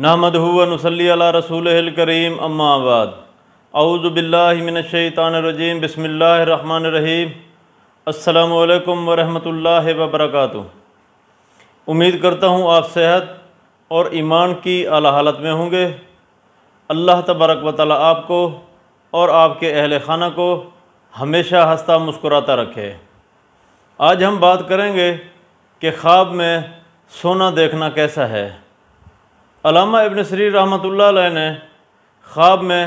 नामद रसूल करीम अम्माबाद अउज़बिल्लिमिनशैतानरजीम बसमीम अल्लाम वरहमल वबरक उम्मीद करता हूँ आप सेहत और ईमान की अला हालत में होंगे अल्लाह तबारक वाली आपको और आपके अहल खाना को हमेशा हंसता मुस्कुराता रखे आज हम बात करेंगे कि ख्वाब में सोना देखना कैसा है अलामा इबन शरीर रहमत ने ख्वाब में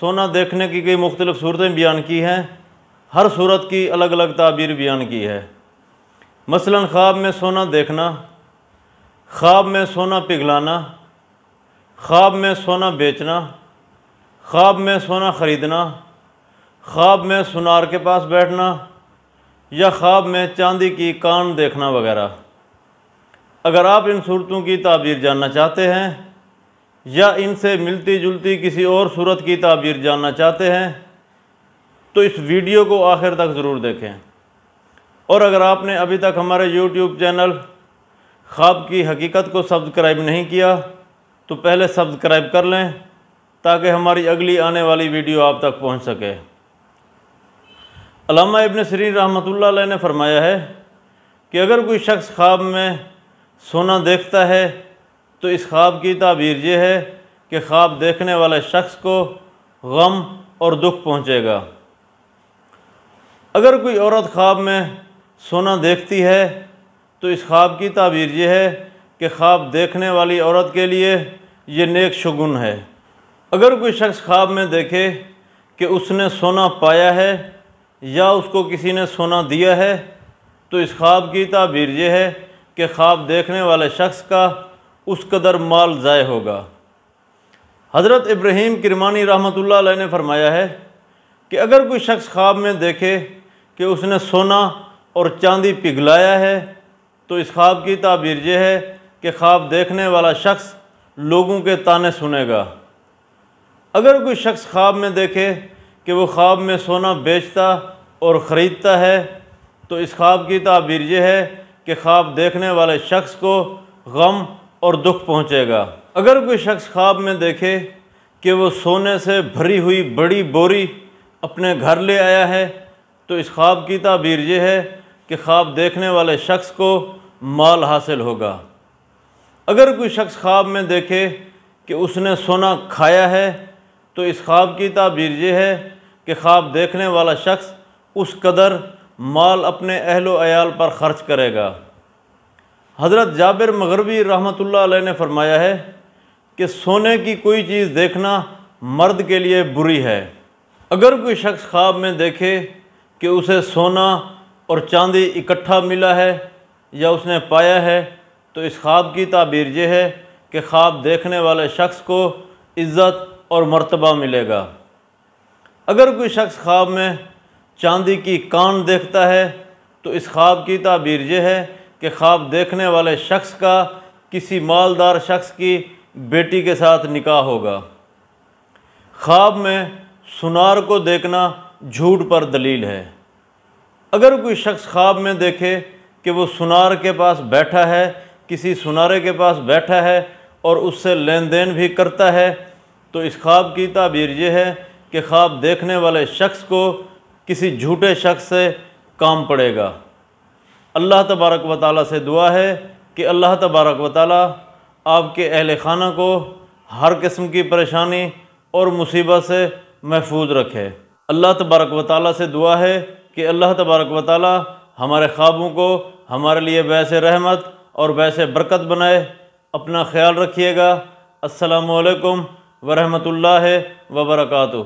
सोना देखने की कई मुख्तलिफ़ सूरतें बयान की हैं हर सूरत की अलग अलग ताबीर बयान की है मसलन ख्वाब में सोना देखना ख्वाब में सोना पिघलाना ख्वाब में सोना बेचना ख्वाब में सोना ख़रीदना ख्वाब में सुनार के पास बैठना या ख्वाब में चांदी की कान देखना वगैरह अगर आप इन सूरतों की ताबीर जानना चाहते हैं या इनसे मिलती जुलती किसी और सूरत की ताबीर जानना चाहते हैं तो इस वीडियो को आखिर तक ज़रूर देखें और अगर आपने अभी तक हमारे यूट्यूब चैनल ख्वाब की हकीकत को सब्सक्राइब नहीं किया तो पहले सब्सक्राइब कर लें ताकि हमारी अगली आने वाली वीडियो आप तक पहुंच सके अलामा इबन श्री रहमतुल्लाह ने फरमाया है कि अगर कोई शख्स ख्वाब में सोना देखता है तो इस ख्वाब की ताबीर यह है कि ख्वाब देखने वाले शख्स को गम और दुख पहुँचेगा अगर कोई औरत ख्वाब में सोना देखती है तो इस ख्वाब की ताबीर यह है कि ख्वाब देखने वाली औरत के लिए ये नेक शगुन है अगर कोई शख्स ख्वाब में देखे कि उसने सोना पाया है या उसको किसी ने सोना दिया है तो इस ख्वाब की ताबीर यह है कि ख्वाब देखने वाले शख्स का उस कदर माल ज़ाय होगा हज़रत इब्राहिम किरमानी रहमत ने फरमाया है कि अगर कोई शख्स ख्वाब में देखे कि उसने सोना और चांदी पिघलाया है तो इस ख्वाब की ताबीर यह है कि ख्वाब देखने वाला शख्स लोगों के ताने सुनेगा अगर कोई शख्स ख्वाब में देखे कि वो ख्वाब में सोना बेचता और ख़रीदता है तो इस ख्वाब की ताबीर यह है कि ख्वाब देखने वाले शख्स को गम और दुख पहुँचेगा अगर कोई शख्स ख्वाब में देखे कि वो सोने से भरी हुई बड़ी बोरी अपने घर ले आया है तो इस ख्वाब की ताबीर यह है कि ख्वाब देखने वाले शख्स को माल हासिल होगा अगर कोई शख्स ख्वाब में देखे कि उसने सोना खाया है तो इस ख्वाब की ताबीर यह है कि ख्वाब देखने वाला शख्स उस कदर माल अपने अहलो अयाल पर ख़र्च करेगा हज़रत जाबिर मगरबी रहमत ने फरमाया है कि सोने की कोई चीज़ देखना मर्द के लिए बुरी है अगर कोई शख्स ख्वाब में देखे कि उसे सोना और चांदी इकट्ठा मिला है या उसने पाया है तो इस ख्वाब की ताबीर यह है कि ख्वाब देखने वाले शख्स को इज़्ज़त और मर्तबा मिलेगा अगर कोई शख्स ख्वाब में चांदी की कान देखता है तो इस ख्वाब की ताबीर यह है कि ख्वाब देखने वाले शख्स का किसी मालदार शख्स की बेटी के साथ निकाह होगा ख्वाब में सुनार को देखना झूठ पर दलील है अगर कोई शख्स ख्वाब में देखे कि वो सुनार के पास बैठा है किसी सुनारे के पास बैठा है और उससे लेन देन भी करता है तो इस ख्वाब की ताबीर यह है कि ख्वाब देखने वाले शख्स को किसी झूठे शख्स से काम पड़ेगा अल्लाह तबारक व ताली से दुआ है कि अल्लाह तबारक व आपके अहल खाना को हर किस्म की परेशानी और मुसीबत से महफूज रखे अल्लाह तबारक व ताली से दुआ है कि अल्लाह तबारक व ताल हमारे ख्वाबों को हमारे लिए वैसे रहमत और वैसे बरकत बनाए अपना ख्याल रखिएगा असलकम वरहमल वर्का